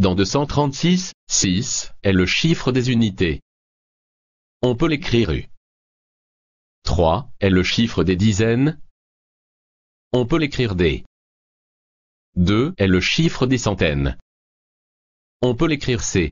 dans 236, 6 est le chiffre des unités. On peut l'écrire U. 3 est le chiffre des dizaines. On peut l'écrire D. 2 est le chiffre des centaines. On peut l'écrire C.